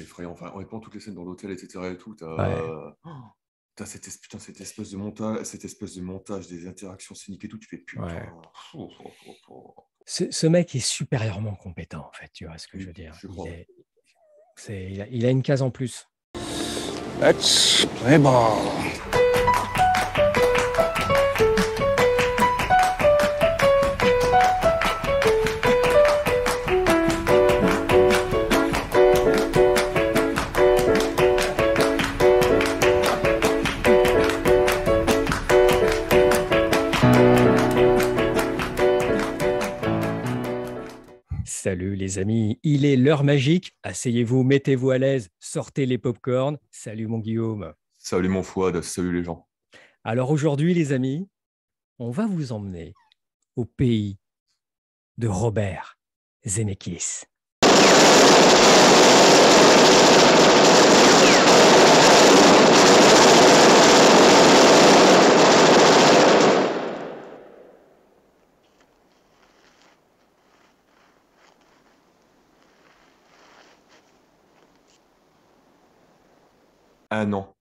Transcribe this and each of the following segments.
c'est effrayant. Enfin, toutes les scènes dans l'hôtel, etc. et tout, t'as cette, espèce de montage, cette espèce de montage des interactions cyniques. et tout, tu fais putain. ce, mec est supérieurement compétent, en fait, tu vois ce que je veux dire. il, a... une case en plus. Salut les amis, il est l'heure magique. Asseyez-vous, mettez-vous à l'aise, sortez les pop-corns. Salut mon Guillaume. Salut mon Fouad, salut les gens. Alors aujourd'hui les amis, on va vous emmener au pays de Robert Zemeckis. un an,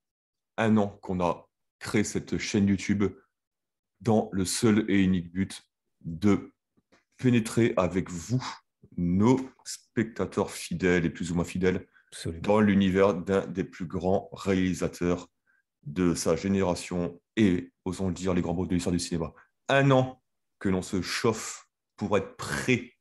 un an qu'on a créé cette chaîne YouTube dans le seul et unique but de pénétrer avec vous, nos spectateurs fidèles et plus ou moins fidèles, dans l'univers d'un des plus grands réalisateurs de sa génération et, osons le dire, les grands mots de l'histoire du cinéma. Un an que l'on se chauffe pour être prêt,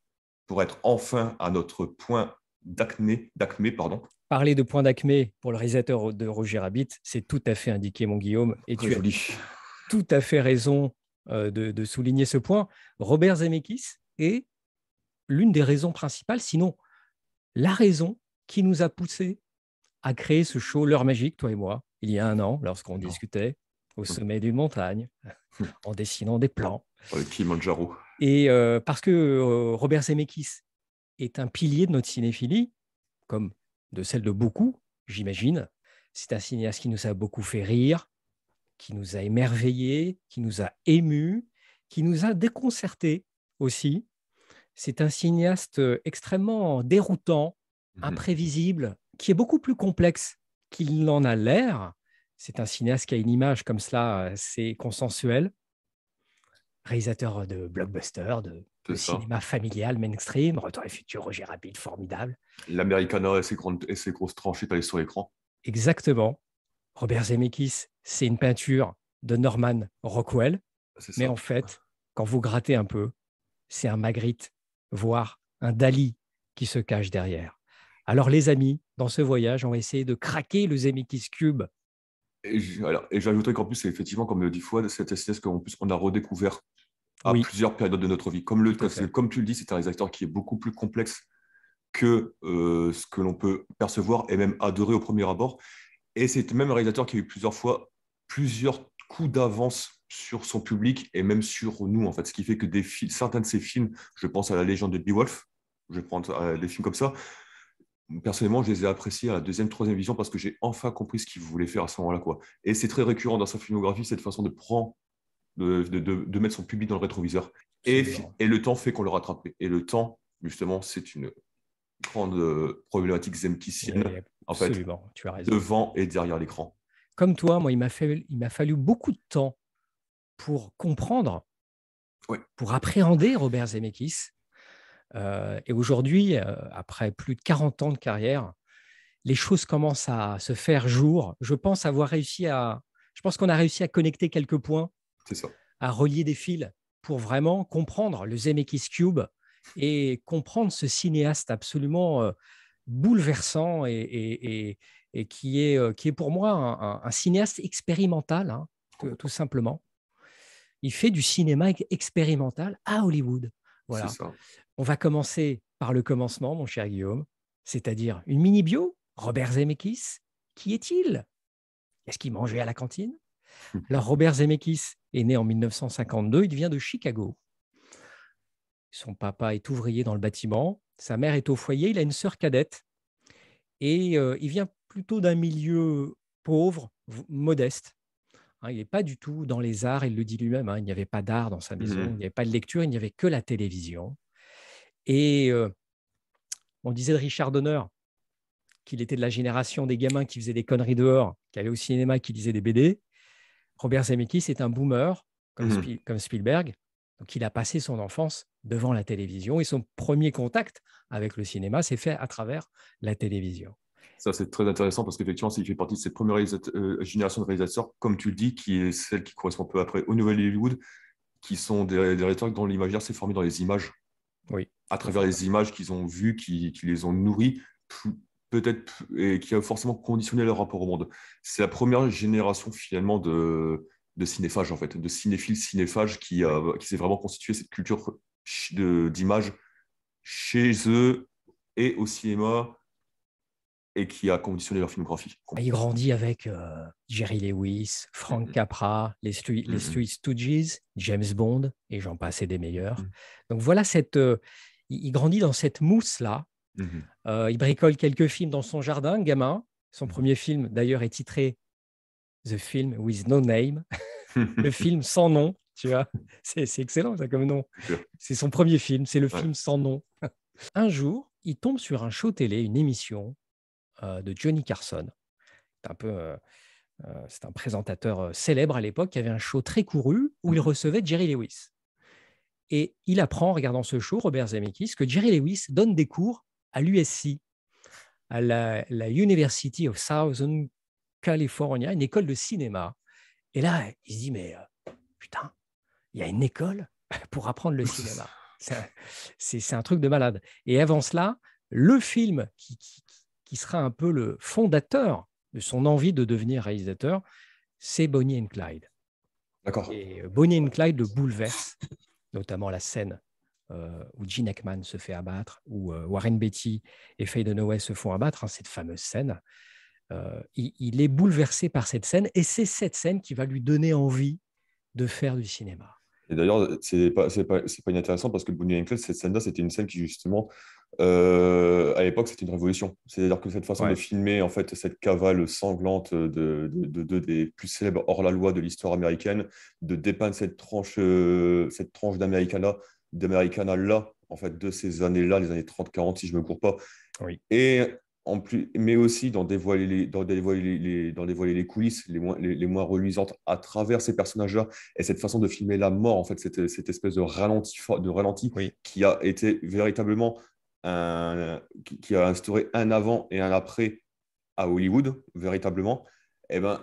pour être enfin à notre point d'acné, d'acmé, pardon, Parler de point d'acmé pour le réalisateur de Roger Rabbit, c'est tout à fait indiqué, mon Guillaume. Et tu as tout à fait raison euh, de, souligner ce point. Robert Zemeckis est l'une des raisons principales, sinon la raison qui nous a poussé à créer ce show L'heure magique, toi et moi, il y a un an, lorsqu'on discutait au hum. sommet d'une montagne, hum. en dessinant des plans. Et euh, parce que euh, Robert Zemeckis est un pilier de notre cinéphilie, comme de celle de beaucoup, j'imagine. C'est un cinéaste qui nous a beaucoup fait rire, qui nous a émerveillés, qui nous a émus, qui nous a déconcertés aussi. C'est un cinéaste extrêmement déroutant, mhm. imprévisible, qui est beaucoup plus complexe qu'il n'en a l'air. C'est un cinéaste qui a une image comme cela, euh, c'est consensuel, réalisateur de blockbusters, de, cinéma familial, mainstream, Retour et futur, Roger Rapide, formidable. L'Americana et ses, et ses grosses tranchées allées sur l'écran. Exactement. Robert Zemeckis, c'est une peinture de Norman Rockwell. Mais en fait, quand vous grattez un peu, c'est un Magritte, voire un Dali qui se cache derrière. Alors les amis, dans ce voyage, on va de craquer le Zemeckis Cube. Et j'ajouterais qu'en plus, c'est effectivement, comme le dit Fouad, cette espèce qu'on a redécouvert à plusieurs périodes de notre vie. Comme, le, comme tu le dis, c'est un réalisateur qui est beaucoup plus complexe que euh, ce que l'on peut percevoir et même adorer au premier abord. Et c'est même un réalisateur qui a eu plusieurs fois plusieurs coups d'avance sur son public et même sur nous, en fait. Ce qui fait que des certains de ses films, je pense à La légende de Beowulf, je prends euh, des films comme ça, personnellement, je les ai appréciés à la deuxième, troisième vision parce que j'ai enfin compris ce qu'il voulait faire à ce moment-là. Quoi. Et c'est très récurrent dans sa filmographie, cette façon de prendre de, mettre son public dans le rétroviseur. Et, et le temps fait qu'on le rattrape. Et le temps, justement, c'est une grande euh, problématique zemkissienne, tu devant et derrière l'écran. Comme toi, moi, il m'a fallu beaucoup de temps pour comprendre, pour appréhender Robert Zemeckis. Euh, et aujourd'hui, euh, après plus de 40 ans de carrière, les choses commencent à se faire jour. Je pense avoir réussi à, je pense qu'on a réussi à connecter quelques points à relier des fils pour vraiment comprendre le Zemeckis Cube et comprendre ce cinéaste absolument euh, bouleversant et, qui, est, euh, qui est pour moi un, cinéaste expérimental, hein, tout, tout, simplement. Il fait du cinéma expérimental à Hollywood. Voilà. On va commencer par le commencement, mon cher Guillaume, c'est-à-dire une mini-bio. Robert Zemeckis, qui est-il Est-ce qu'il mangeait à la cantine hum. Alors Robert Zemeckis, est né en 1952. Il vient de Chicago. Son papa est ouvrier dans le bâtiment. Sa mère est au foyer. Il a une sœur cadette. Et euh, il vient plutôt d'un milieu pauvre, modeste. Hein, il n'est pas du tout dans les arts, il le dit lui-même. Hein, il n'y avait pas d'art dans sa mmh. maison, il n'y avait pas de lecture, il n'y avait que la télévision. Et euh, on disait de Richard Donner qu'il était de la génération des gamins qui faisaient des conneries dehors, qui allaient au cinéma, qui lisaient des BD. Robert Zemeckis est un boomer mhm. comme, Spielberg. Donc, il a passé son enfance devant la télévision et son premier contact avec le cinéma s'est fait à travers la télévision. Ça, c'est très intéressant parce qu'effectivement, il fait partie de cette première euh, génération de réalisateurs, comme tu le dis, qui est celle qui correspond peu après au Nouvel Hollywood, qui sont des, réalisateurs dont l'imaginaire s'est formé dans les images. Oui. À travers les images qu'ils ont vues, qui, les ont nourris, peut-être et qui a forcément conditionné leur rapport au monde. C'est la première génération finalement de, cinéphages en fait, de cinéphiles cinéphages qui, euh, qui s'est vraiment constitué cette culture d'image chez eux et au cinéma et qui a conditionné leur filmographie. Ah, il grandit avec euh, Jerry Lewis, Frank mm-hmm. Capra, les, Street mm-hmm. James Bond et j'en passe des meilleurs. Mm. Donc voilà cette euh, il grandit dans cette mousse là Mhm. Euh, il bricole quelques films dans son jardin, gamin. Son mhm. premier film, d'ailleurs, est titré The Film with No Name, le film sans nom, tu vois. C'est excellent, comme nom. C'est son premier film, c'est le film sans nom. un jour, il tombe sur un show télé, une émission euh, de Johnny Carson. C'est un euh, présentateur célèbre à l'époque qui avait un show très couru où il mhm. recevait Jerry Lewis. Et il apprend, en regardant ce show, Robert Zemeckis, que Jerry Lewis donne des cours à l'USC, à la, University of Southern California, une école de cinéma. Et là, il se dit, mais euh, putain, il y a une école pour apprendre le cinéma. C'est un, truc de malade. Et avant cela, le film qui, sera un peu le fondateur de son envie de devenir réalisateur, c'est Bonnie and Clyde. D'accord. Et euh, Bonnie and Clyde de bouleverse, notamment la scène où Gene Ekman se fait abattre, où euh, Warren Beatty et Faye Dunaway se font abattre, hein, cette fameuse scène. Euh, il, est bouleversé par cette scène et c'est cette scène qui va lui donner envie de faire du cinéma. Et d'ailleurs, c'est pas, pas, inintéressant parce que Bonnie and cette scène-là, c'était une scène qui justement, euh, à l'époque, c'était une révolution. C'est-à-dire que cette façon de filmer, en fait, cette cavale sanglante de, deux des plus célèbres hors-la-loi de l'histoire américaine, de dépeindre cette tranche, cette tranche là d'Americana là, en fait, de ces années-là, les années 30-40, si je ne me cours pas. Et en plus, mais aussi dans dévoiler les, dans dévoiler les, dans les coulisses les moins, les, moins reluisantes à travers ces personnages-là et cette façon de filmer la mort, en fait, cette, cette espèce de ralenti, de ralenti qui a été véritablement un, qui, a instauré un avant et un après à Hollywood, véritablement. Et eh ben,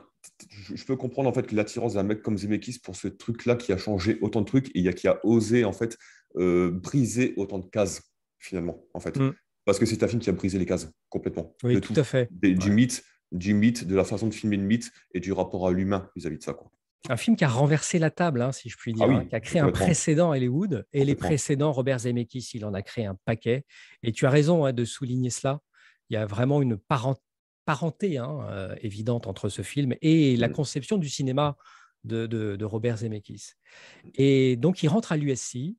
je peux comprendre en fait l'attirance d'un mec comme Zemeckis pour ce truc-là qui a changé autant de trucs et qui a osé en fait euh, briser autant de cases finalement en fait. Mm. Parce que c'est un film qui a brisé les cases complètement. tout, à fait. Du mythe, du mythe, de la façon de filmer le mythe et du rapport à l'humain vis-à-vis de ça. Quoi. Un film qui a renversé la table, hein, si je puis dire, ah hein, qui a créé un précédent Hollywood et les précédents, Robert Zemeckis, il en a créé un paquet. Et tu as raison hein, de souligner cela. Il y a vraiment une, parenthèse parenté hein, euh, évidente entre ce film et la mmh. conception du cinéma de, Robert Zemeckis. Mmh. Et donc, il rentre à l'USC.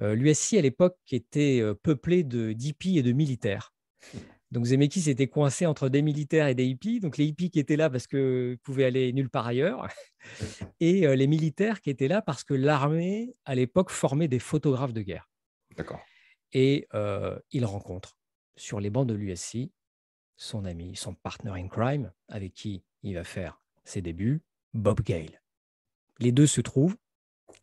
Euh, L'USI L'USC, à l'époque, était euh, peuplé de d'hippies et de militaires. Mmh. Donc Zemeckis était coincé entre des militaires et des hippies. Donc les hippies qui étaient là parce qu'ils pouvaient aller nulle part ailleurs, et les militaires qui étaient là parce que l'armée, à l'époque, formait des photographes de guerre. D'accord. Et il rencontre sur les bancs de l'USC son ami, son partner in crime, avec qui il va faire ses débuts, Bob Gale. Les deux se trouvent,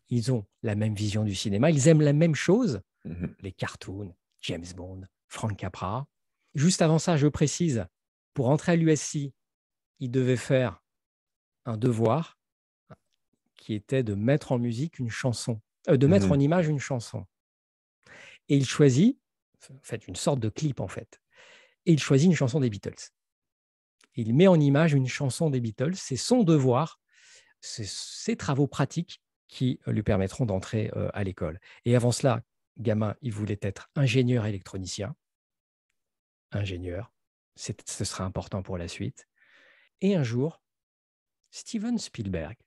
ils ont la même vision du cinéma, ils aiment la même chose, mhm. les cartoons, James Bond, Frank Capra. Juste avant ça, je précise, pour entrer à l'USC, il devait faire un devoir qui était de mettre en musique une chanson, euh, de mettre mhm. en image une chanson. Et il choisit, en fait, une sorte de clip en fait, et il choisit une chanson des Beatles. Il met en image une chanson des Beatles. C'est son devoir, c'est ses travaux pratiques qui euh, lui permettront d'entrer euh, à l'école. Et avant cela, gamin, il voulait être ingénieur électronicien. Ingénieur, ce sera important pour la suite. Et un jour, Steven Spielberg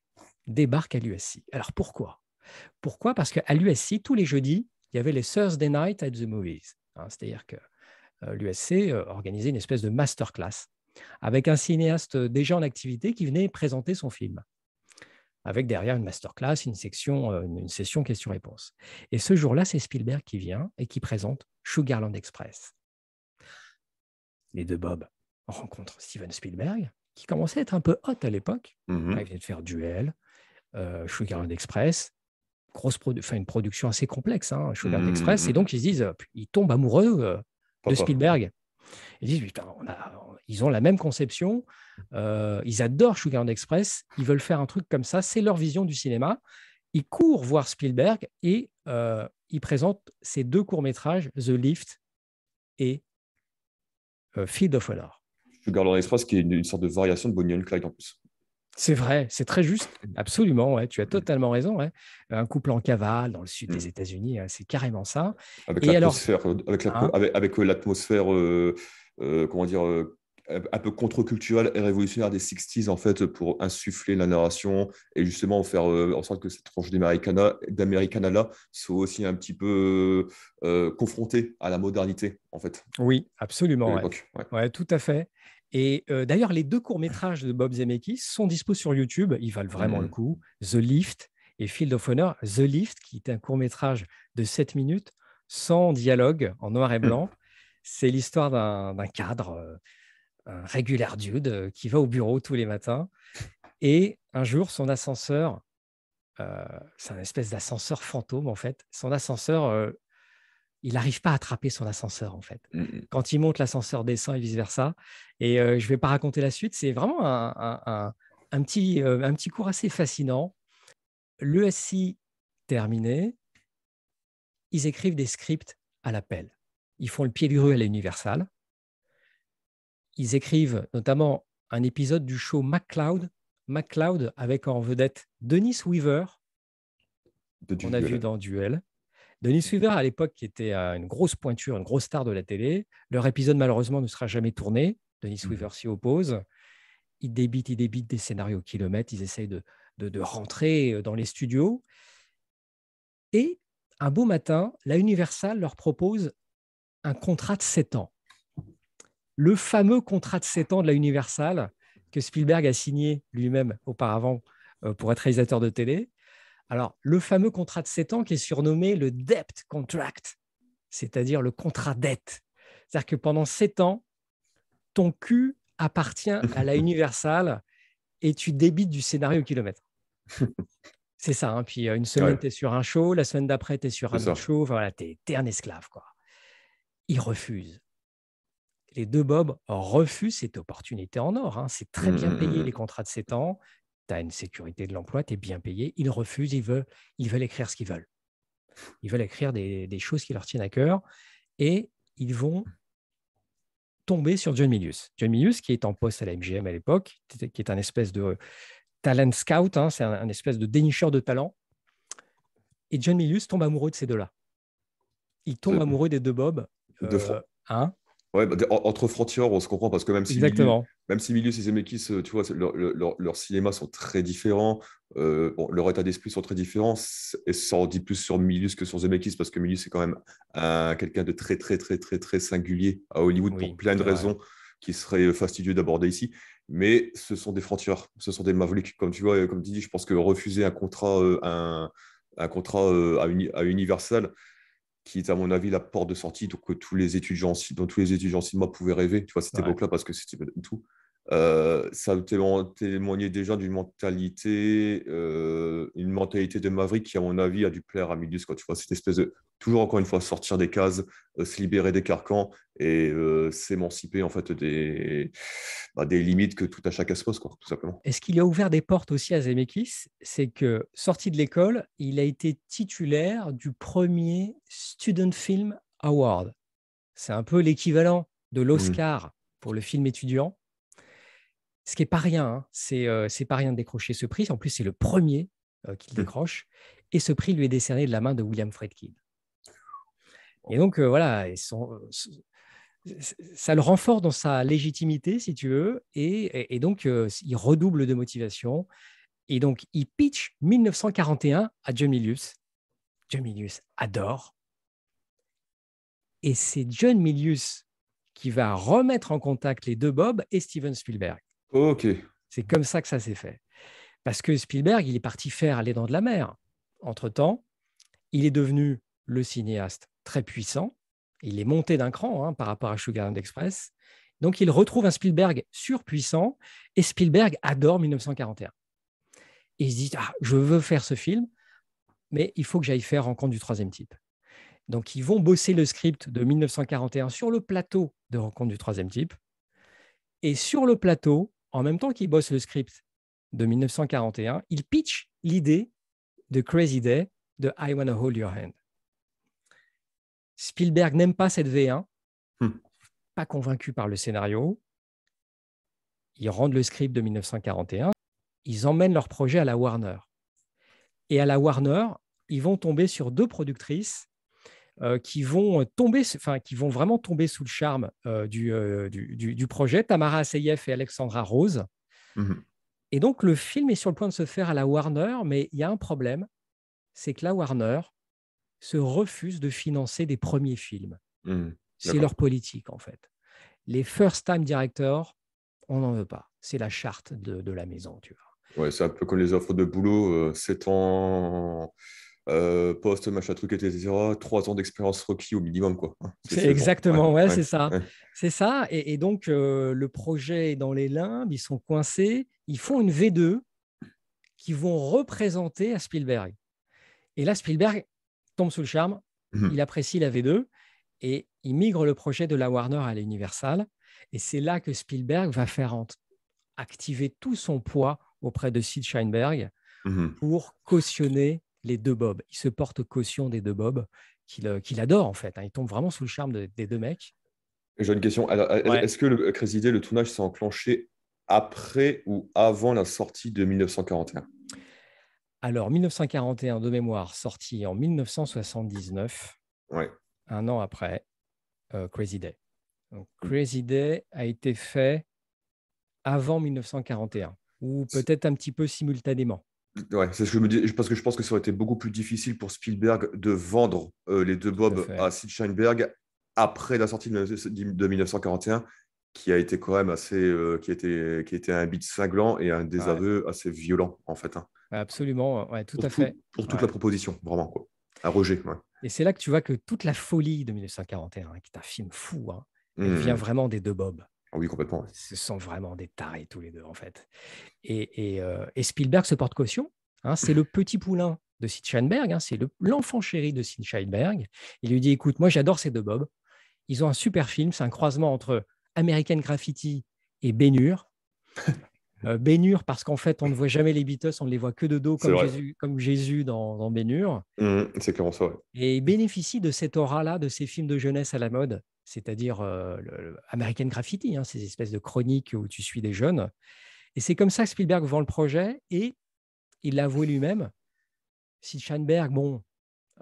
débarque à l'USC. Alors pourquoi Pourquoi Parce qu'à l'USC, tous les jeudis, il y avait les Thursday Night at the Movies. Hein. C'est-à-dire que euh, l'USC euh, organisait une espèce de masterclass avec un cinéaste euh, déjà en activité qui venait présenter son film, avec derrière une masterclass, une section, une session questions-réponses. Et ce jour-là, c'est Spielberg qui vient et qui présente Sugarland Express. Les deux Bob rencontrent Steven Spielberg, qui commençait à être un peu hot à l'époque. Mhm. Il venait de faire Duel, Sugarland Express, grosse une production assez complexe, hein, Sugarland mhm, Express. Et mhm. donc, ils se disent, ils tombent amoureux de Spielberg. Ils disent, putain, ils ont la même conception, euh, ils adorent Sugarland Express, ils veulent faire un truc comme ça, c'est leur vision du cinéma. Ils courent voir Spielberg et euh, ils présentent ces deux courts-métrages, The Lift et euh, Field of Honor. Sugarland Express, qui est une, une sorte de variation de Bonnie and Clyde en plus. C'est vrai, c'est très juste. Mmh. Absolument, tu as mmh. totalement raison. Un couple en cavale dans le sud des mmh. États-Unis, c'est carrément ça. Avec l'atmosphère, alors... avec, comment dire, euh, un peu contre-culturelle et révolutionnaire des 60s, en fait, pour insuffler la narration et justement faire euh, en sorte que cette tranche d'Americana-là soit aussi un petit peu euh, confrontée à la modernité, en fait. Oui, absolument. tout à fait. Et d'ailleurs, les deux courts-métrages de Bob Zemeckis sont dispos sur YouTube. Ils valent vraiment le mmh coup. The Lift et Field of Honor. The Lift, qui est un court-métrage de 7 minutes, sans dialogue, en noir et mmh. blanc. C'est l'histoire d'un cadre, un régulier dude, qui va au bureau tous les matins. Et un jour, son ascenseur, c'est un espèce d'ascenseur fantôme en fait, son ascenseur il n'arrive pas à attraper son ascenseur en fait. Mmh Quand il monte, l'ascenseur descend et vice versa. Et je ne vais pas raconter la suite. C'est vraiment un, petit, un petit cours assez fascinant. Le terminé, ils écrivent des scripts à l'appel. Ils font le pied du grue à l'universal. Ils écrivent notamment un épisode du show MacLeod, MacLeod avec en vedette Denis Weaver, qu'on a vu dans Duel, Denis Weaver, à l'époque, qui était euh, une grosse pointure, une grosse star de la télé, leur épisode, malheureusement, ne sera jamais tourné. Denis mm. Weaver s'y oppose. Ils débite, des scénarios kilomètres. ils essayent de, de, rentrer euh, dans les studios. Et un beau matin, la Universal leur propose un contrat de 7 ans. Le fameux contrat de 7 ans de la Universal que Spielberg a signé lui-même auparavant euh, pour être réalisateur de télé. Alors, le fameux contrat de 7 ans qui est surnommé le debt contract, c'est-à-dire le contrat dette. C'est-à-dire que pendant 7 ans, ton cul appartient à la Universal et tu débites du scénario au kilomètre. C'est ça. Hein. Puis euh, une semaine, tu es sur un show, la semaine d'après, tu es sur un autre show. voilà, tu es, un esclave. Quoi. Ils refusent. Les deux Bob refusent cette opportunité en or. Hein. C'est très bien mm, mm, payé mm. les contrats de 7 ans tu une sécurité de l'emploi, tu es bien payé. Ils refusent, ils veulent, ils veulent écrire ce qu'ils veulent. Ils veulent écrire des, choses qui leur tiennent à cœur et ils vont tomber sur John Milius. John Milius, qui est en poste à la MGM à l'époque, qui est un espèce de talent scout, hein, c'est un, espèce de dénicheur de talent. Et John Milius tombe amoureux de ces deux-là. Il tombe euh, amoureux des deux Bob. Deux euh, Hein, Ouais, bah, entre frontières, on se comprend parce que même si même si Milius et Zemeckis, euh, tu vois, leurs leur, leur cinémas sont très différents, euh, leur état d'esprit sont très différents, et ça en dit plus sur Milius que sur Zemeckis parce que Milius est quand même quelqu'un de très très très très très singulier à Hollywood pour plein de raisons qui seraient euh, fastidieux d'aborder ici. Mais ce sont des frontières, ce sont des mavericks, comme tu vois, comme tu dis, je pense que refuser un contrat, un, un, contrat à, à Universal qui est à mon avis la porte de sortie donc, que tous les étudiants, dont tous les étudiants cinéma pouvaient rêver, tu vois, cette époque-là, parce que c'était tout. Euh, ça ça témoignait déjà d'une mentalité, euh, une mentalité de Maverick qui, à mon avis, a dû plaire à Midus. Quoi, tu vois, cette espèce de toujours encore une fois sortir des cases, euh, se libérer des carcans et s'émanciper en fait des, bah, des limites que tout à chacun se pose, quoi, tout simplement. est ce qu'il a ouvert des portes aussi à Zemeckis, c'est que sorti de l'école, il a été titulaire du premier Student Film Award. C'est un peu l'équivalent de mmh. l'Oscar pour le film étudiant ce qui n'est pas rien. Hein, c'est pas rien de décrocher ce prix. En plus, c'est le premier qu'il mmh. décroche. Et ce prix lui est décerné de la main de William Friedkin. Et donc, voilà, ça le renforce dans sa légitimité, si tu veux. Et, et donc, il redouble de motivation. Et donc, il pitch 1941 à John Milius. John Milius adore. Et c'est John Milius qui va remettre en contact les deux Bob et Steven Spielberg. Ok. C'est comme ça que ça s'est fait. Parce que Spielberg, il est parti faire Les Dents de la Mer. Entre-temps, il est devenu le cinéaste très puissant. Il est monté d'un cran hein, par rapport à Sugarland Express. Donc, il retrouve un Spielberg surpuissant et Spielberg adore 1941. Et il se dit ah, Je veux faire ce film, mais il faut que j'aille faire Rencontre du troisième type. Donc, ils vont bosser le script de 1941 sur le plateau de Rencontre du troisième type. Et sur le plateau, en même temps qu'il bosse le script de 1941, il pitch l'idée de Crazy Day de I Wanna Hold Your Hand. Spielberg n'aime pas cette V1, hmm. pas convaincu par le scénario. Ils rendent le script de 1941, ils emmènent leur projet à la Warner. Et à la Warner, ils vont tomber sur deux productrices euh, qui vont euh, tomber, enfin, qui vont vraiment tomber sous le charme euh, du, du, projet, Tamara Asseyev et Alexandra Rose. Mmh et donc, le film est sur le point de se faire à la Warner, mais il y a un problème, c'est que la Warner se refuse de financer des premiers films. Mmh, c'est leur politique, en fait. Les first-time directors, on n'en veut pas. C'est la charte de, de, la maison, tu vois. Ouais, c'est un peu comme les offres de boulot. c'est en euh, poste, machin, truc, etc. Trois ans d'expérience requis au minimum, quoi. Hein. C'est exactement, ouais, c'est ça. C'est ça. Et, donc, euh, le projet est dans les limbes, ils sont coincés, ils font une V2 qui vont représenter à Spielberg. Et là, Spielberg tombe sous le charme, mhm. il apprécie la V2 et il migre le projet de la Warner à l'universal Et c'est là que Spielberg va faire activer tout son poids auprès de Sid Sheinberg mhm. pour cautionner les deux Bob. Il se porte caution des deux Bob, qu'il euh, adore en fait. Hein. Il tombe vraiment sous le charme des deux mecs. J'ai une question. Est-ce que le euh, Crazy Day, le tournage s'est enclenché après ou avant la sortie de 1941 Alors, 1941 de mémoire, sorti en 1979, un an après euh, Crazy Day. Mm. Crazy Day a été fait avant 1941, ou peut-être un petit peu simultanément c'est ce que je me dis, parce que je pense que ça aurait été beaucoup plus difficile pour Spielberg de vendre euh, les deux Bob à, Sid Sheinberg après la sortie de, 1941, qui a été quand même assez, euh, qui était, qui un beat cinglant et un désaveu assez violent en fait. Hein. Absolument, ouais, tout à fait. Pour toute la proposition, vraiment quoi. Un rejet. Et c'est là que tu vois que toute la folie de 1941, hein, qui est un film fou, hein, mmh. vient vraiment des deux Bob. Ah oui, complètement. Ce sont vraiment des tarés tous les deux, en fait. Et, euh, Spielberg se porte caution. Hein. c'est le petit poulain de Sid hein, c'est l'enfant chéri de Sint-Scheinberg. Il lui dit Écoute, moi j'adore ces deux Bob. Ils ont un super film, c'est un croisement entre American Graffiti et Bénure. Euh, parce qu'en fait, on ne voit jamais les Beatles, on ne les voit que de dos, comme Jésus, dans, dans Bénure. Mmh, c'est clairement ça. Et il bénéficie de cette aura-là, de ces films de jeunesse à la mode, c'est-à-dire euh, American Graffiti, hein, ces espèces de chroniques où tu suis des jeunes. Et c'est comme ça que Spielberg vend le projet et il l'a lui-même. Si Schanberg, bon,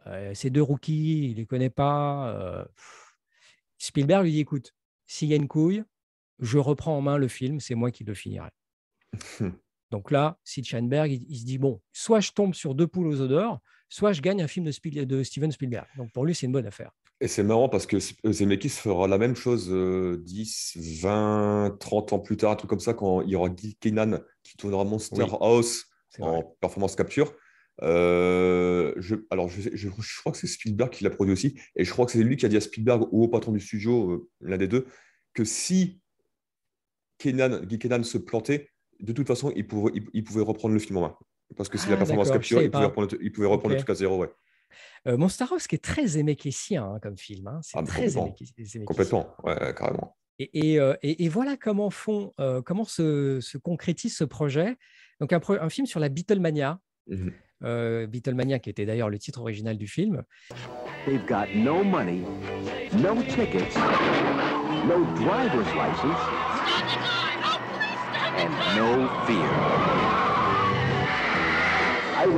euh, ces deux rookies, il ne les connaît pas. Spielberg lui dit écoute, s'il y a une couille, je reprends en main le film, c'est moi qui le finirai. Donc là, Sid scheinberg il, se dit bon, soit je tombe sur deux poules aux odeurs, soit je gagne un film de, Steven Spielberg. Donc pour lui, c'est une bonne affaire. Et c'est marrant parce que euh, Zemeckis fera la même chose 10, 20, 30 ans plus tard, un truc comme ça, quand il y aura Guy Kenan qui tournera Monster House en performance capture. Euh, alors, je, crois que c'est Spielberg qui l'a produit aussi, et je crois que c'est lui qui a dit à Spielberg ou au patron du studio, euh, l'un des deux, que si Kenan, Guy Kenan se plantait, de toute façon, ils pouvaient, reprendre le film en main. Parce que si la ah, performance capture, ils pouvaient, reprendre, ils pouvaient reprendre le truc à zéro. Ouais. Euh, Monster qui est très éméquétien hein, comme film. Hein. C'est ah, très aimé Complètement, ouais, carrément. Et, euh, voilà comment, euh, se, concrétise ce projet. Donc, un, film sur la Beatlemania. Mm qui était d'ailleurs le titre original du film. They've got no money, no tickets, no driver's license no Il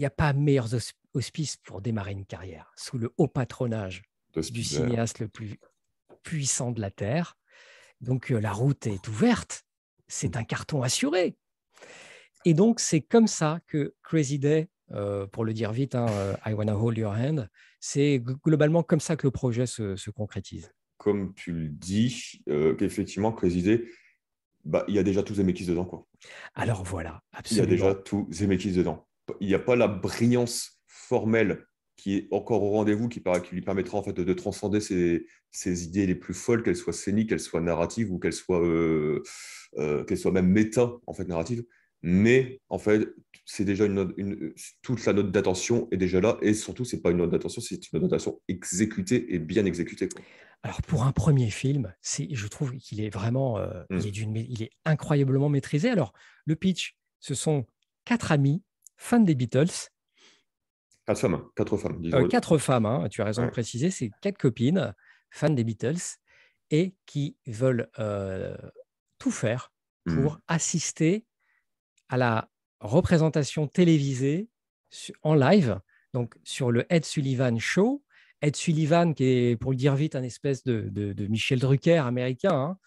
n'y a pas meilleurs hospice pour démarrer une carrière sous le haut patronage du cinéaste le plus puissant de la Terre. Donc euh, la route est ouverte c'est un carton assuré. Et donc, c'est comme ça que Crazy Day, euh, pour le dire vite, hein, euh, I Wanna Hold Your Hand, c'est globalement comme ça que le projet se, concrétise. Comme tu le dis, euh, effectivement, Crazy Day, bah, il y a déjà tous les métis dedans. Quoi. Alors voilà, absolument. Il y a déjà tous les métis dedans. Il n'y a pas la brillance formelle qui est encore au rendez-vous, qui, lui permettra en fait de, transcender ses, idées les plus folles, qu'elles soient scéniques, qu'elles soient narratives ou qu'elles soient, euh, euh, même méta en fait narratives. Mais en fait, c'est déjà une, toute la note d'attention est déjà là, et surtout c'est pas une note d'attention, c'est une note d'attention exécutée et bien exécutée. Alors pour un premier film, je trouve qu'il est vraiment, euh, mm. il, est il est incroyablement maîtrisé. Alors le pitch, ce sont quatre amis fans des Beatles Quatre femmes, hein. quatre femmes. Euh, quatre femmes, hein. tu as raison de préciser, c'est quatre copines, fans des Beatles, et qui veulent euh, tout faire hmm. pour assister à la représentation télévisée en live, donc sur le Ed Sullivan Show. Ed Sullivan, qui est, pour le dire vite, un espèce de, Michel Drucker américain, hein.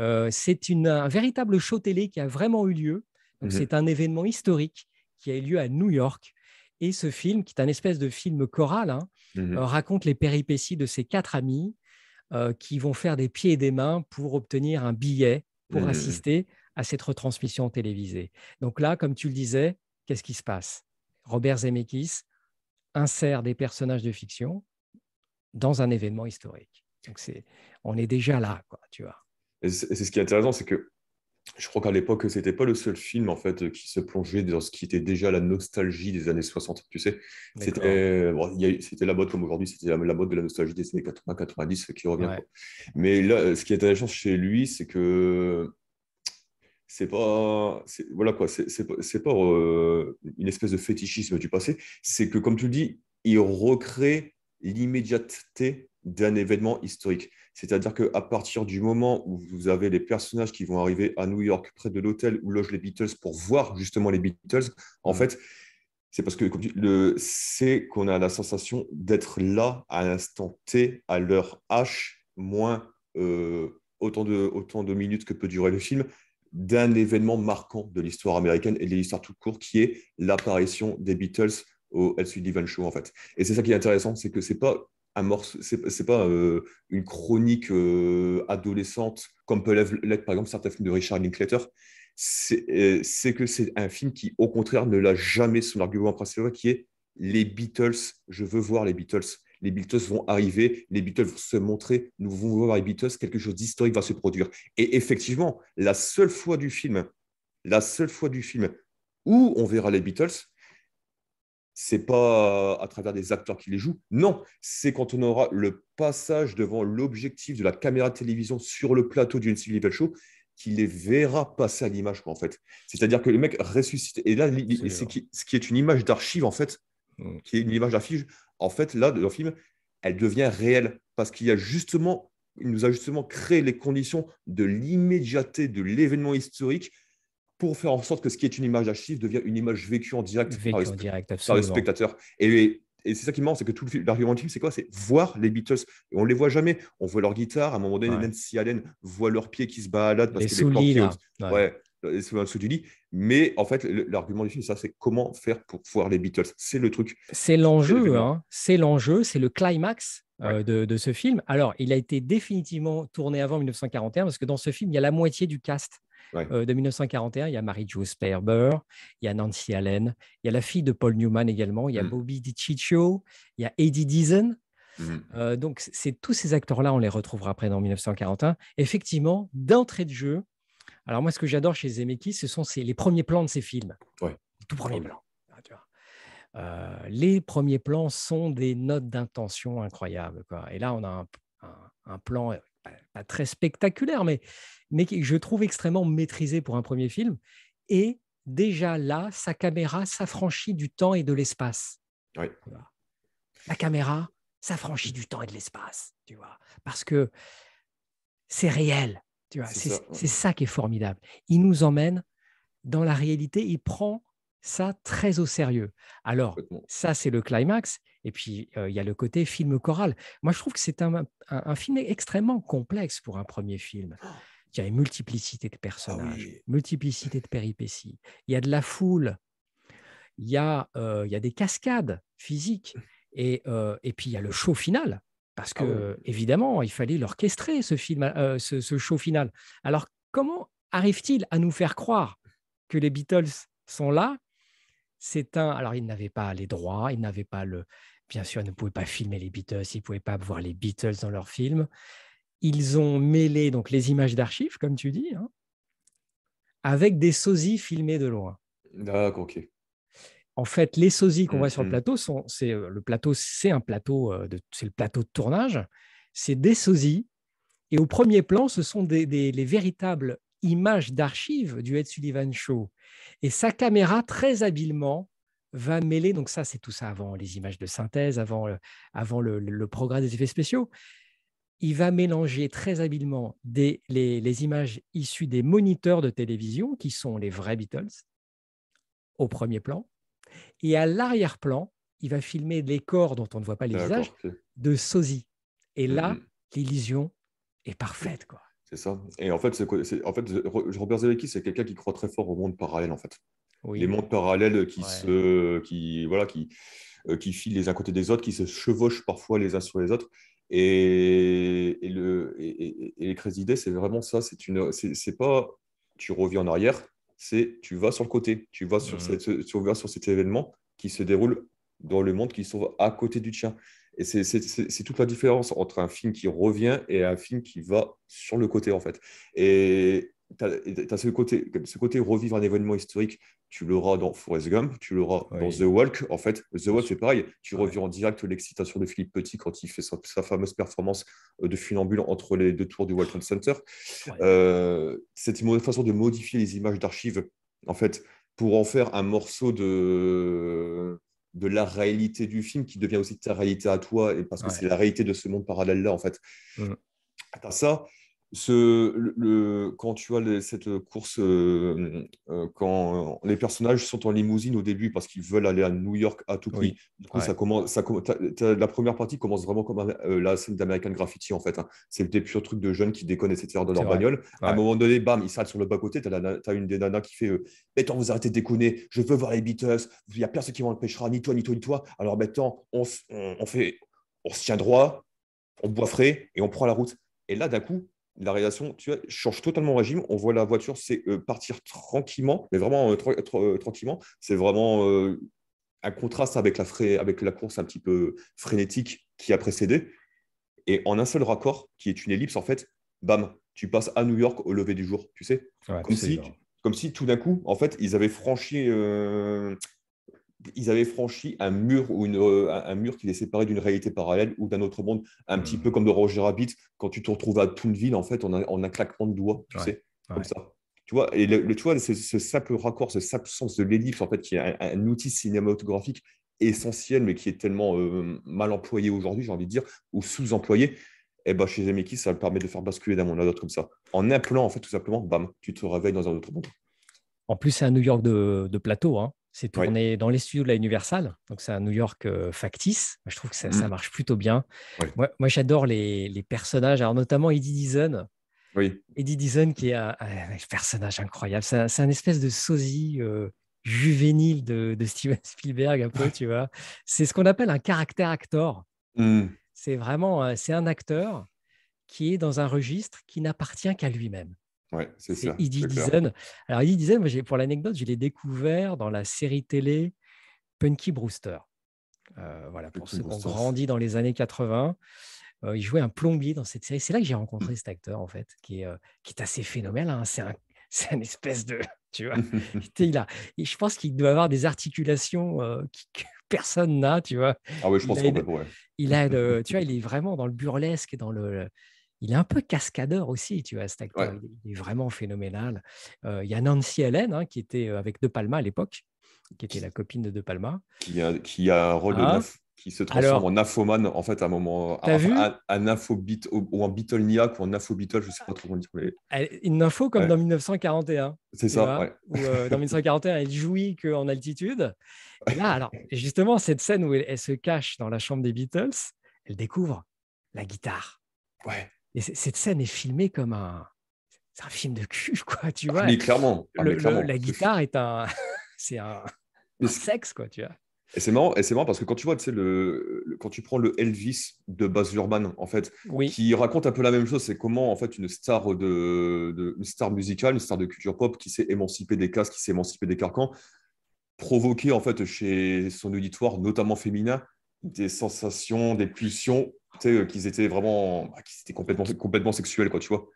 euh, c'est un véritable show télé qui a vraiment eu lieu. Donc, mhm. C'est un événement historique qui a eu lieu à New York et ce film, qui est un espèce de film choral, hein, mmh euh, raconte les péripéties de ses quatre amis euh, qui vont faire des pieds et des mains pour obtenir un billet pour mmh assister à cette retransmission télévisée. Donc là, comme tu le disais, qu'est-ce qui se passe Robert Zemeckis insère des personnages de fiction dans un événement historique. Donc c'est, on est déjà là, quoi, tu vois. C'est ce qui est intéressant, c'est que je crois qu'à l'époque, c'était pas le seul film en fait qui se plongeait dans ce qui était déjà la nostalgie des années 60, tu sais. Euh, c'était la mode comme aujourd'hui, c'était la, mode de la nostalgie des années 80-90 euh, qui revient. Mais là, euh, ce qui est intéressant chez lui, c'est que c'est pas voilà quoi, c'est pas, une espèce de fétichisme du passé, c'est que comme tu le dis, il recrée l'immédiateté d'un événement historique. C'est-à-dire qu'à partir du moment où vous avez les personnages qui vont arriver à New York, près de l'hôtel où logent les Beatles, pour voir justement les Beatles, en mm. fait, c'est parce que le, c'est qu'on a la sensation d'être là à l'instant T, à l'heure H, moins euh, autant, de, autant de minutes que peut durer le film, d'un événement marquant de l'histoire américaine et de l'histoire tout court, qui est l'apparition des Beatles au Ed Sullivan Show, en fait. Et c'est ça qui est intéressant, c'est que c'est pas amorce, c'est pas euh, une chronique euh, adolescente comme peut l'être par exemple certains films de Richard Linklater. Euh, c'est que c'est un film qui, au contraire, ne l'a jamais son argument principal qui est les Beatles. Je veux voir les Beatles. Les Beatles vont arriver, les Beatles vont se montrer, nous vont voir les Beatles, quelque chose d'historique va se produire. Et effectivement, la seule fois du film, la seule fois du film où on verra les Beatles, c'est pas à travers des acteurs qui les jouent. Non, c'est quand on aura le passage devant l'objectif de la caméra de télévision sur le plateau d'une Civil Show qui les verra passer à l'image, en fait. C'est-à-dire que les mecs ressuscitent. Et là, ce qui est une image d'archive, en fait, mm. qui est une image d'affiche, en fait, là, dans le film, elle devient réelle parce qu'il a justement, il nous a justement créé les conditions de l'immédiateté de l'événement historique pour faire en sorte que ce qui est une image d'archive devienne une image vécue en direct, par, le, en direct le, spectateur. Et, c'est ça qui manque, c'est que tout l'argument film, c'est quoi C'est voir les Beatles. Et on les voit jamais. On voit leur guitare. À un moment donné, Nancy Allen voit leurs pieds qui se baladent parce les Ouais. sous du lit. Mais en fait, l'argument du film, ça, c'est comment faire pour voir les Beatles. C'est le truc. C'est l'enjeu. C'est hein. l'enjeu. C'est le climax. Euh, de, de, ce film. Alors, il a été définitivement tourné avant 1941 parce que dans ce film, il y a la moitié du cast euh, de 1941, il y a marie jo Sperber, il y a Nancy Allen, il y a la fille de Paul Newman également, il y a mm. Bobby DiCiccio, il y a Eddie Deason. Mm. Euh, donc, c'est tous ces acteurs-là, on les retrouvera après dans 1941. Effectivement, d'entrée de jeu, alors moi, ce que j'adore chez Zemeckis, ce sont les premiers plans de ces films. Les tout premiers oh plans. Ah, euh, les premiers plans sont des notes d'intention incroyables. Quoi. Et là, on a un, un plan pas, très spectaculaire, mais, mais je trouve extrêmement maîtrisé pour un premier film. Et déjà là, sa caméra s'affranchit du temps et de l'espace. La caméra s'affranchit du temps et de l'espace, tu vois, parce que c'est réel, tu vois. C'est ça, qui est formidable. Il nous emmène dans la réalité, il prend ça très au sérieux. Alors, ça, c'est le climax. Et puis, il y a le côté film choral. Moi, je trouve que c'est un, film extrêmement complexe pour un premier film. Oh! Il y a une multiplicité de ah personnages, une multiplicité de péripéties. Il y a de la foule. Il y a, des cascades physiques. Et, puis, il y a le show final parce ah que évidemment, il fallait l'orchestrer ce film, ce, ce, show final. Alors comment arrive-t-il à nous faire croire que les Beatles sont là C'est un. Alors ils n'avaient pas les droits, ils n'avaient pas le, bien sûr, ils ne pouvaient pas filmer les Beatles, ils ne pouvaient pas voir les Beatles dans leurs films. Ils ont mêlé donc les images d'archives, comme tu dis, hein, avec des sosies filmées de loin. D'accord, ok. En fait, les sosies qu'on voit sur le mm-hmm. plateau sont, c'est euh, le plateau, c'est un plateau euh, de, c'est le plateau de tournage. C'est des sosies, et au premier plan, ce sont des, les véritables images d'archives du Ed Sullivan Show. Et sa caméra très habilement va mêler, donc ça c'est tout ça avant les images de synthèse, avant, avant le, progrès des effets spéciaux, il va mélanger très habilement des, les, images issues des moniteurs de télévision, qui sont les vrais Beatles, au premier plan, et à l'arrière-plan, il va filmer les corps dont on ne voit pas les visages de sosie. Et là, mm-hmm. l'illusion est parfaite. quoi. C'est ça. Et en fait, c'est, en fait Robert Zelecki, c'est quelqu'un qui croit très fort au monde parallèle, en fait les mondes parallèles qui, se, qui, voilà, qui, euh, qui filent les uns à côté des autres, qui se chevauchent parfois les uns sur les autres. Et, le, et, les Crazy idées, c'est vraiment ça. C'est une, c'est pas tu reviens en arrière, c'est tu vas sur le côté, tu vas sur, mm. cette, sur cet événement qui se déroule dans le monde qui trouve à côté du tien. Et c'est toute la différence entre un film qui revient et un film qui va sur le côté, en fait. Et, tu as, ce, côté, ce côté revivre un événement historique, tu l'auras dans Forrest Gump, tu l'auras dans The Walk. En fait, The Walk, c'est pareil. Tu reviens en direct l'excitation de Philippe Petit quand il fait sa, fameuse performance euh, de funambule entre les deux tours du Walkman Center. Euh, cette façon de modifier les images d'archives, en fait, pour en faire un morceau de de la réalité du film qui devient aussi ta réalité à toi et parce que c'est la réalité de ce monde parallèle là en fait. Mm. T'as ça, quand tu vois cette course, euh, euh, quand les personnages sont en limousine au début parce qu'ils veulent aller à New York à tout prix, ça commence, la première partie commence vraiment comme euh, la scène d'American Graffiti en fait. Hein. C'est des purs trucs de jeunes qui déconnent, etc. dans leur bagnole. À un moment donné, bam, ils s'arrêtent sur le bas-côté. Tu as, une des nanas qui fait mettons vous arrêtez de déconner, je veux voir les Beatles, il n'y a personne qui m'empêchera, ni toi, ni toi, ni toi. Alors maintenant, on, on se tient droit, on boit frais et on prend la route. Et là, d'un coup, la réalisation, tu change totalement régime. On voit la voiture, c'est euh, partir tranquillement, mais vraiment euh, euh, tranquillement. C'est vraiment un contraste avec la, avec la course un petit peu frénétique qui a précédé. Et en un seul raccord, qui est une ellipse, en fait, bam, tu passes à New York au lever du jour, tu sais. comme, si, comme si tout d'un coup, en fait, ils avaient franchi ils avaient franchi un mur ou une, euh, un mur qui les séparait d'une réalité parallèle ou d'un autre monde, un petit hmm. peu comme de Roger Rabbit, quand tu te retrouves à Toonville, en fait, on a, un claquement de doigts, tu sais, comme ça. Tu vois, et le, tu vois, ce, ce, simple raccord, ce simple sens de l'ellipse, en fait, qui est un, outil cinématographique essentiel, mais qui est tellement euh, mal employé aujourd'hui, j'ai envie de dire, ou sous-employé, eh ben, chez Zemeckis, ça le permet de faire basculer d'un monde à l'autre comme ça. En un plan, en fait, tout simplement, bam, tu te réveilles dans un autre monde. En plus, c'est un New York de, de plateau, hein. C'est tourné dans les studios de la Universal, donc c'est un New York euh, factice. je trouve que ça, mmh. marche plutôt bien. Moi, j'adore les, personnages, alors notamment Eddie Deason. Eddie Deason qui est un, personnage incroyable. C'est un, espèce de sosie euh, juvénile de, Steven Spielberg un peu, tu vois. C'est ce qu'on appelle un caractère acteur. Mmh. C'est vraiment, euh, c'est un acteur qui est dans un registre qui n'appartient qu'à lui-même. Ouais, c'est ça. Eddie Dizen. Alors, pour l'anecdote, je l'ai découvert dans la série télé Punky Brewster. Euh, voilà, pour ceux qui ont grandi dans les années 80. Euh, il jouait un plombier dans cette série. C'est là que j'ai rencontré mm. cet acteur, en fait, qui est, euh, qui est assez phénoménal. Hein. C'est un, espèce de. Tu vois, il a, et je pense qu'il doit avoir des articulations que personne n'a, tu vois. Ah oui, je pense qu'on peut, Il a, tu vois, il est vraiment dans le burlesque et dans le, il est un peu cascadeur aussi, tu vois, cet acteur. Il est vraiment phénoménal. Euh, il y a Nancy Allen, hein, qui était euh, avec De Palma à l'époque, qui était la copine de De Palma. Qui a, qui un rôle ah. qui se transforme en infomane en fait, à un moment. T'as vu un, un ou un beatleniac ou un je ne sais pas trop comment dire. Une info comme dans 1941. C'est ça, euh, dans 1941, elle jouit qu'en altitude. Et là, alors, justement, cette scène où elle, elle, se cache dans la chambre des Beatles, elle découvre la guitare. Ouais. Et cette scène est filmée comme un, un film de cul, quoi, tu vois. Mais clairement. la guitare est un, c'est un, sexe, quoi, tu vois. Et c'est marrant, et c'est marrant parce que quand tu vois, tu sais, le, quand tu prends le Elvis de Baz Luhrmann, en fait, oui. qui raconte un peu la même chose, c'est comment en fait une star de, une star musicale, une star de culture pop qui s'est émancipée des casques, qui s'est émancipée des carcans, provoquer en fait chez son auditoire, notamment féminin, des sensations, des pulsions, tu euh, qu'ils étaient vraiment, bah, complètement, complètement sexuels, quoi, tu vois.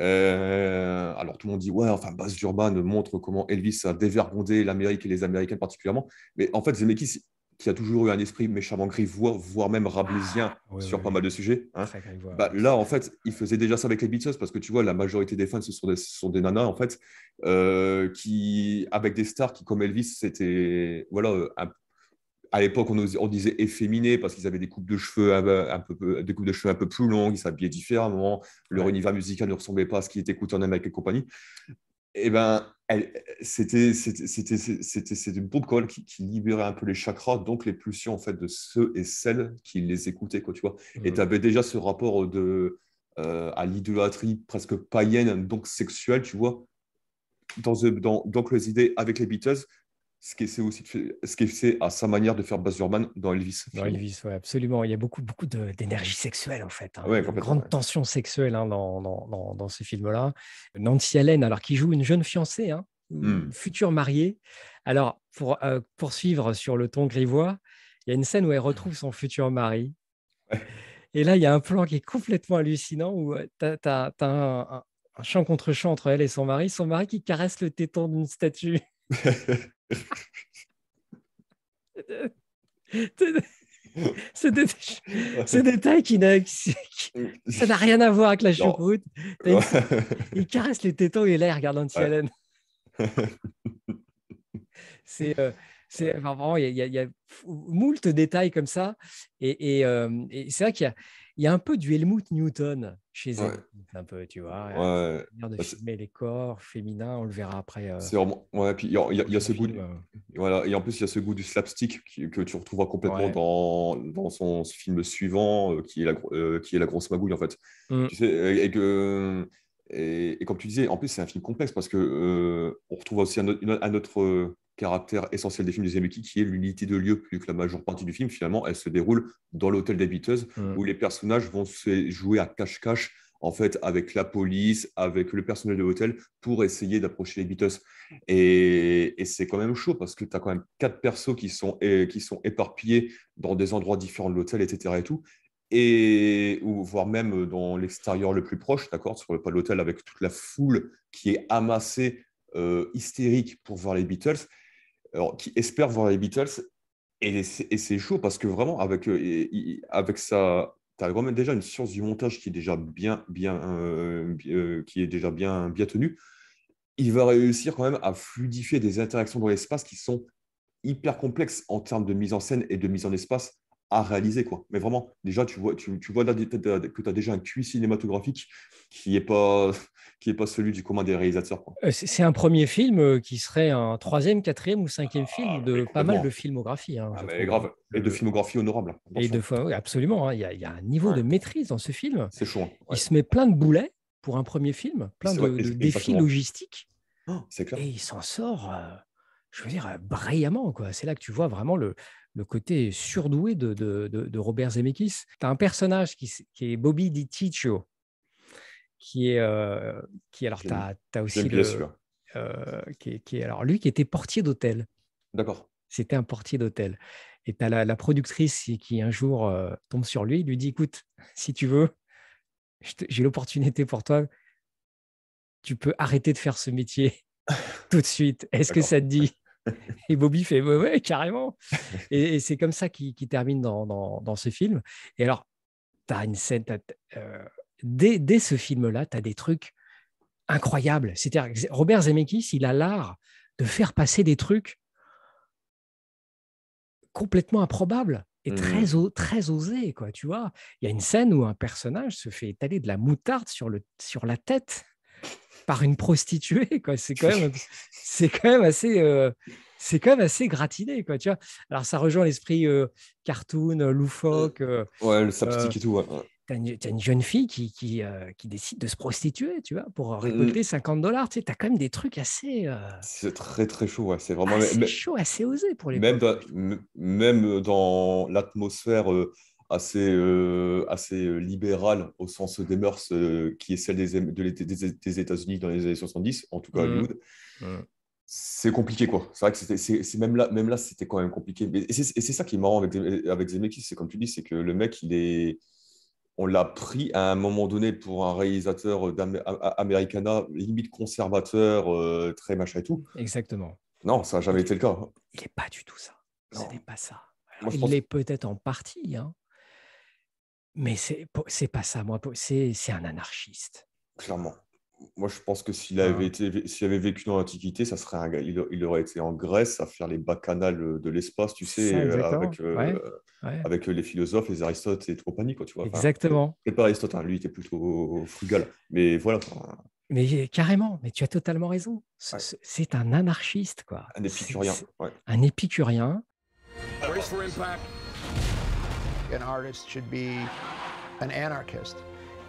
Euh, alors tout le monde dit ouais, enfin Baz Urban montre comment Elvis a dévergondé l'Amérique et les Américains particulièrement. Mais en fait, Zemeckis, qui a toujours eu un esprit méchamment grivois, voire même rablésien ah, sur pas mal de sujets. Hein. Bah, là, en fait, il faisait déjà ça avec les Beatles parce que tu vois, la majorité des fans, ce sont des, sont des nanas en fait, euh, qui avec des stars qui comme Elvis, c'était voilà un à l'époque, on, disait efféminés parce qu'ils avaient des coupes de cheveux un, peu, des de cheveux un peu plus longues, ils s'habillaient différemment, leur univers musical ne ressemblait pas à ce qui était en Amérique et compagnie. Et eh ben, c'était une pompe colle qui, qui, libérait un peu les chakras, donc les pulsions en fait de ceux et celles qui les écoutaient, tu vois. Et mhm. tu avais déjà ce rapport de euh, à l'idolâtrie presque païenne, donc sexuelle, tu vois, dans, euh, dans, donc les idées avec les Beatles, ce qui aussi ce à sa manière de faire Bazurman dans Elvis. Dans Elvis, ouais, absolument. Il y a beaucoup, beaucoup d'énergie sexuelle en fait. Hein. une grande tension sexuelle hein, dans, dans, dans, ces films-là. Nancy Allen, alors qui joue une jeune fiancée, hein, hmm. future mariée. Alors pour euh, poursuivre sur le ton grivois, il y a une scène où elle retrouve son futur mari. Et là, il y a un plan qui est complètement hallucinant où euh, tu as, un, un champ contre champ entre elle et son mari. Son mari qui caresse le téton d'une statue. C'est des, détails qui n'a, ça n'a rien à voir avec la choucroute. Il, il caresse les tétons et là, il regarde Nancy C'est, euh, c'est enfin, vraiment, il y, a, il y, a moult détails comme ça. Et, et, euh, et c'est vrai qu'il y a, il y a un peu du Helmut Newton chez eux, elle, un peu, tu vois. Ouais. Euh, de bah, filmer les corps féminins, on le verra après. Euh, c'est vraiment... puis il y, a, ce goût. Euh. Voilà, et en plus, il y a ce goût du slapstick que tu retrouveras complètement dans, dans, son film suivant, qui, est la, qui est La grosse magouille, en fait. Mm. Tu sais, et, que. Et, comme tu disais, en plus, c'est un film complexe parce que on retrouve aussi un autre... à notre caractère essentiel des films de Zemeckis, qui est l'unité de lieu, plus que la majeure partie du film, finalement, elle se déroule dans l'hôtel des Beatles, mm. où les personnages vont se jouer à cache-cache, en fait, avec la police, avec le personnel de l'hôtel, pour essayer d'approcher les Beatles. Et, c'est quand même chaud, parce que tu as quand même quatre persos qui sont, qui sont éparpillés dans des endroits différents de l'hôtel, etc. Et tout et ou voire même dans l'extérieur le plus proche, d'accord, sur le pas de l'hôtel avec toute la foule qui est amassée euh, hystérique pour voir les Beatles alors, qui espère voir les Beatles. Et, c'est chaud parce que vraiment, avec, euh, avec ça, tu as même déjà une science du montage qui est déjà bien, bien, euh, euh, qui est déjà bien, bien tenue. Il va réussir quand même à fluidifier des interactions dans l'espace qui sont hyper complexes en termes de mise en scène et de mise en espace à réaliser. Quoi. Mais vraiment, déjà, tu vois, tu, vois là, que tu as déjà un QI cinématographique qui n'est pas, qui est pas celui du commun des réalisateurs. Euh, c'est un premier film euh, qui serait un troisième, quatrième ou cinquième ah, film de pas mal de filmographie. Hein, ah, grave. Et de euh, filmographie honorable. Hein, et de, fois absolument. Hein. Il y, a un niveau de maîtrise dans ce film. C'est chaud. Il se met plein de boulets pour un premier film, plein de, défis logistiques. Oh, c'est clair. Et il s'en sort. je veux dire, brillamment. C'est là que tu vois vraiment le, le côté surdoué de, Robert Zemeckis. Tu as un personnage qui, est Bobby DiTiccio, euh, euh, qui est. qui, alors, tu as, aussi. Le, qui, alors, lui qui était portier d'hôtel. D'accord. C'était un portier d'hôtel. Et tu as la, productrice qui un jour euh, tombe sur lui, lui dit Écoute, si tu veux, j'ai l'opportunité pour toi, tu peux arrêter de faire ce métier tout de suite. Est-ce que ça te dit et Bobby fait ouais, carrément. Et, c'est comme ça qu'il termine dans, ce film. Et alors, tu as une scène, euh, dès, ce film-là, tu as des trucs incroyables. cest à Robert Zemeckis, il a l'art de faire passer des trucs complètement improbables et mmh. très, très osés, quoi, tu vois. Il y a une scène où un personnage se fait étaler de la moutarde sur, le, sur la tête par une prostituée, quoi. C'est quand même, c'est quand même assez, euh, c'est quand même assez gratiné, quoi. Tu vois. Alors ça rejoint l'esprit euh, cartoon, euh, loufoque. ouais, le sapstique et tout. tu as une, jeune fille qui, qui, qui, décide de se prostituer, tu vois, pour mm. récolter 50 dollars. Tu as quand même des trucs assez. C'est très très chaud, C'est vraiment chaud, assez osé pour les. Même, même dans l'atmosphère assez, euh, assez euh, libérale au sens des mœurs euh, qui est celle des, des États-Unis dans les années 70, en tout cas à mmh. Hollywood. Mmh. c'est compliqué quoi. C'est vrai que c'est même là, même là, c'était quand même compliqué. Et c'est ça qui est marrant avec avec Zemeckis, c'est comme tu dis, c'est que le mec, il est, on l'a pris à un moment donné pour un réalisateur d'Americana limite conservateur, très machin et tout. Exactement. Non, ça n'a jamais été le cas. Il n'est pas du tout ça. Ce n'est pas ça. il est l'est peut-être en partie, hein, mais c'est pas ça, moi. C'est un anarchiste. Clairement. Moi, je pense que s'il avait, été, avait vécu dans l'Antiquité, ça serait il, aurait été en Grèce à faire les bacchanales euh, de l'espace, tu sais, euh, avec, euh, les philosophes, les Aristotes et compagnie, quoi, tu vois. Exactement. Et pas Aristote, hein, lui, il était plutôt frugal. Mais voilà. Mais carrément, mais tu as totalement raison. C'est un anarchiste, quoi. Un épicurien. Un épicurien. an artist should be an anarchist,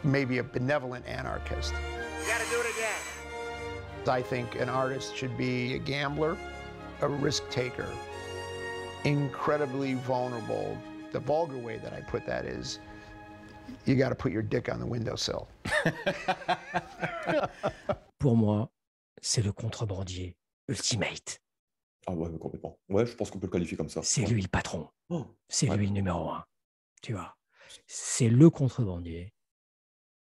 maybe a benevolent anarchist. You gotta do it again. I think an artist should be a gambler, a risk taker, incredibly vulnerable. The vulgar way that I put that is you gotta put your dick on the windowsill. Pour moi, c'est le contrebandier ultimate. Ah ouais, complètement. Ouais, je pense qu'on peut le qualifier comme ça. C'est lui le patron. Oh, c'est ouais. lui le numéro un. tu vois. C'est le contrebandier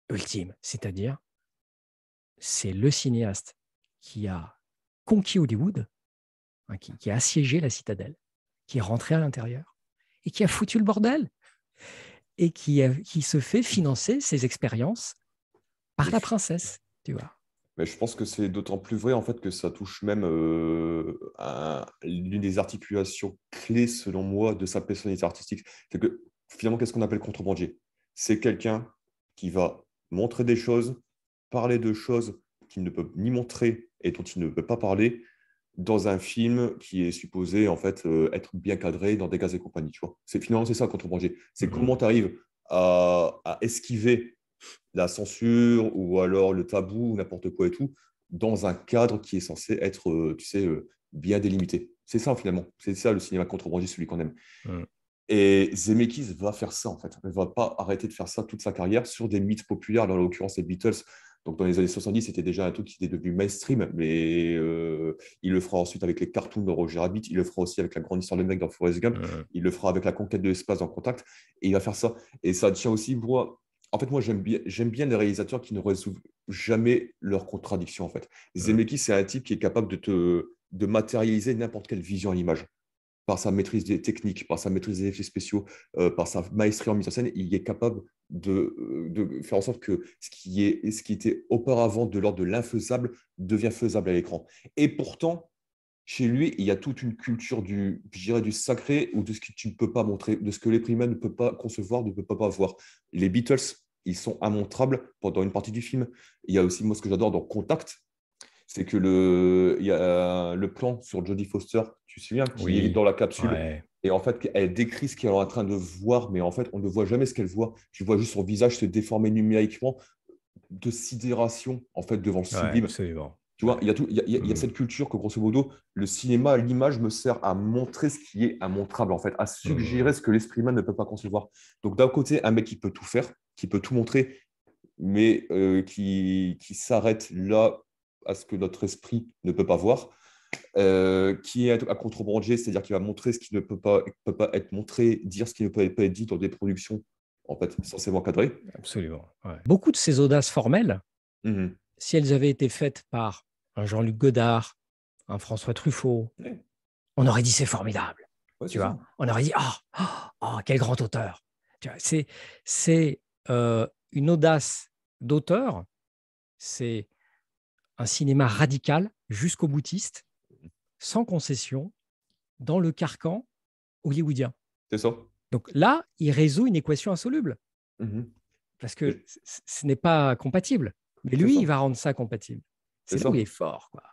ultime, c'est-à-dire c'est le cinéaste qui a conquis Hollywood, hein, qui, a assiégé la citadelle, qui est rentré à l'intérieur et qui a foutu le bordel et qui, qui se fait financer ses expériences par la princesse, tu vois. Mais je pense que c'est d'autant plus vrai en fait que ça touche même euh, à l'une des articulations clés selon moi de sa personnalité artistique. C'est que finalement, qu'est-ce qu'on appelle contrebandier C'est quelqu'un qui va montrer des choses, parler de choses qu'il ne peut ni montrer et dont il ne peut pas parler dans un film qui est supposé en fait euh, être bien cadré dans des gaz et compagnie. Tu vois, finalement c'est ça contrebandier. C'est mhm. comment tu arrives à, esquiver la censure ou alors le tabou, ou n'importe quoi et tout, dans un cadre qui est censé être, euh, tu sais, euh, bien délimité. C'est ça finalement. C'est ça le cinéma contrebandier, celui qu'on aime. Mm. Et Zemeckis va faire ça, en fait. Il ne va pas arrêter de faire ça toute sa carrière sur des mythes populaires. dans l'occurrence, les Beatles. Donc, dans les années 70, c'était déjà un truc qui était devenu mainstream, mais euh, il le fera ensuite avec les cartoons de Roger Rabbit, il le fera aussi avec la grande histoire de mec dans Forest Gump, il le fera avec la conquête de l'espace en Contact, et il va faire ça. Et ça tient aussi, moi, en fait, moi, j'aime bien, j'aime bien les réalisateurs qui ne résolvent jamais leurs contradictions, en fait. Zemeckis, c'est un type qui est capable de te de matérialiser n'importe quelle vision à l'image par sa maîtrise des techniques, par sa maîtrise des effets spéciaux, euh, par sa maîtrise en mise en scène, il est capable euh, de, faire en sorte que ce qui, est, ce qui était auparavant de l'ordre de l'infaisable devient faisable à l'écran. Et pourtant, chez lui, il y a toute une culture du, du sacré ou de ce que tu ne peux pas montrer, de ce que les primaires ne peuvent pas concevoir, ne peut pas voir. Les Beatles, ils sont immontrables pendant une partie du film. Il y a aussi, moi, ce que j'adore dans Contact, c'est que le, euh, le plan sur Jodie Foster, tu te souviens, qui est dans la capsule. Et en fait, elle décrit ce qu'elle est en train de voir, mais en fait, on ne voit jamais ce qu'elle voit. Tu vois juste son visage se déformer numériquement de sidération, en fait, devant le sublime. tu vois, il y, a tout, il, y mm. cette culture que, grosso modo, le cinéma, l'image me sert à montrer ce qui est immontrable, en fait, à suggérer mm. ce que l'esprit humain ne peut pas concevoir. Donc, d'un côté, un mec qui peut tout faire, qui peut tout montrer, mais euh, qui, qui s'arrête là à ce que notre esprit ne peut pas voir, euh, qui est à contrebandier, c'est-à-dire qui va montrer ce qui ne peut pas, peut pas être montré, dire ce qui ne peut pas être dit dans des productions en fait censément cadrées. Absolument. Beaucoup de ces audaces formelles, mmh si elles avaient été faites par un Jean-Luc Godard, un François Truffaut, on aurait dit c'est formidable. tu vois, on aurait dit ah oh, quel grand auteur. C'est c'est euh, une audace d'auteur, c'est un cinéma radical jusqu'au boutiste, sans concession, dans le carcan hollywoodien. C'est ça. Donc là, il résout une équation insoluble. Mhm. Parce que ce n'est pas compatible. Mais lui, il va rendre ça compatible. C'est ça où il est fort. Quoi.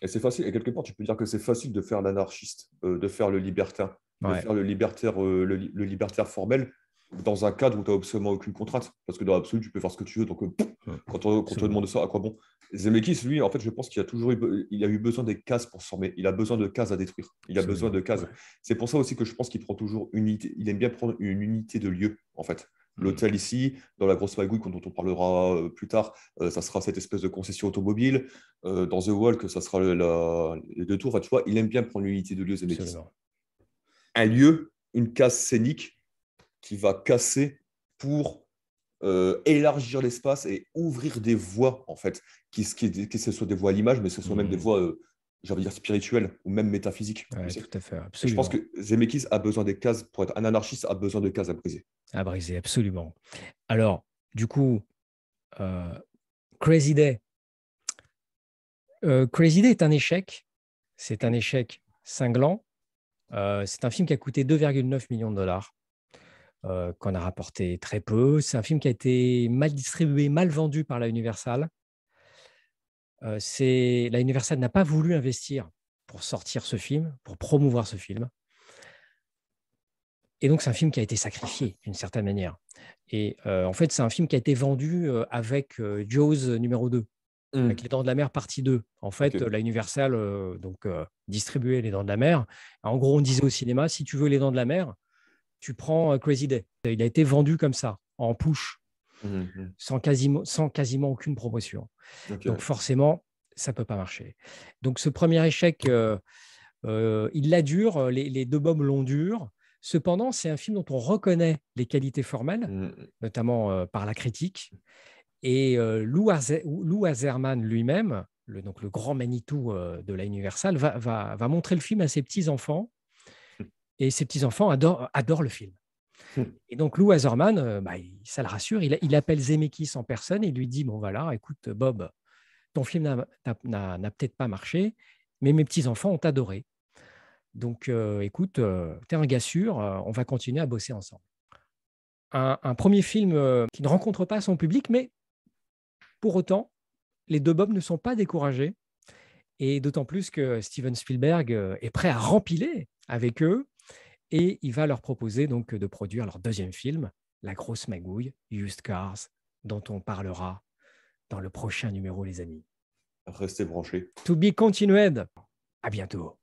Et c'est facile. à quelque part, tu peux dire que c'est facile de faire l'anarchiste, euh, de faire le libertin, de faire le libertaire, euh, le, libertaire formel, dans un cadre où tu n'as absolument aucune contrainte. Parce que dans l'absolu, tu peux faire ce que tu veux. Donc, euh, quand on, te demande ça, à quoi bon Zemeckis, lui, en fait, je pense qu'il a toujours eu, il a eu besoin des cases pour se former. Il a besoin de cases à détruire. Il a besoin de cases. C'est pour ça aussi que je pense qu'il prend toujours une unité. Il aime bien prendre une unité de lieu, en fait. Hmm. L'hôtel ici, dans la grosse magouille dont on parlera euh, plus tard, euh, ça sera cette espèce de concession automobile. dans The Walk, ça sera le, les deux tours. Tu vois, il aime bien prendre une unité de lieu, Zemeckis. Un lieu, une case scénique qui va casser pour euh, élargir l'espace et ouvrir des voies, en fait, qui, qui, que ce soit des voies à l'image, mais ce soit même des hmm. voies, euh, j'ai envie dire, spirituelles ou même métaphysiques. tout à fait, Je pense que Zemeckis a besoin des cases, pour être un anarchiste, a besoin de cases à briser. À briser, absolument. Alors, du coup, euh, Crazy Day. Crazy Day est un échec. C'est un échec cinglant. c'est un film qui a coûté 2,9 millions de dollars. Euh, qu'on a rapporté très peu. C'est un film qui a été mal distribué, mal vendu par la Universal. Euh, c'est la Universal n'a pas voulu investir pour sortir ce film, pour promouvoir ce film. Et donc c'est un film qui a été sacrifié d'une certaine manière. Et euh, en fait c'est un film qui a été vendu avec Jaws numéro 2, avec mmh. Les Dents de la Mer partie 2. En fait la Universal donc distribuait Les Dents de la Mer. En gros on disait au cinéma si tu veux Les Dents de la Mer, tu prends euh, Crazy Day. Il a été vendu comme ça, en push, mhm, mhm. sans, quasiment, sans quasiment aucune promotion. Donc forcément, ça ne peut pas marcher. Donc ce premier échec, euh, euh, il la dure, les, deux bombes l'ont dur. Cependant, c'est un film dont on reconnaît les qualités formelles, mhm. notamment par la critique. Et Lou, Azerman lui-même, le, donc le grand Manitou de la Universal, va montrer le film à ses petits-enfants et ses petits-enfants adorent, adorent, le film. Hmm. Et donc Lou Azorman, euh, bah, ça le rassure, il, appelle Zemeckis en personne et lui dit, bon voilà, écoute Bob, ton film n'a peut-être pas marché, mais mes petits-enfants ont adoré. Donc euh, écoute, euh, t'es un gars sûr, on va continuer à bosser ensemble. Un, un premier film qui ne rencontre pas son public, mais pour autant, les deux Bob ne sont pas découragés. Et d'autant plus que Steven Spielberg est prêt à rempiler avec eux et il va leur proposer donc de produire leur deuxième film, La grosse magouille, Used Cars, dont on parlera dans le prochain numéro, les amis. Restez branchés. To be continued. À bientôt.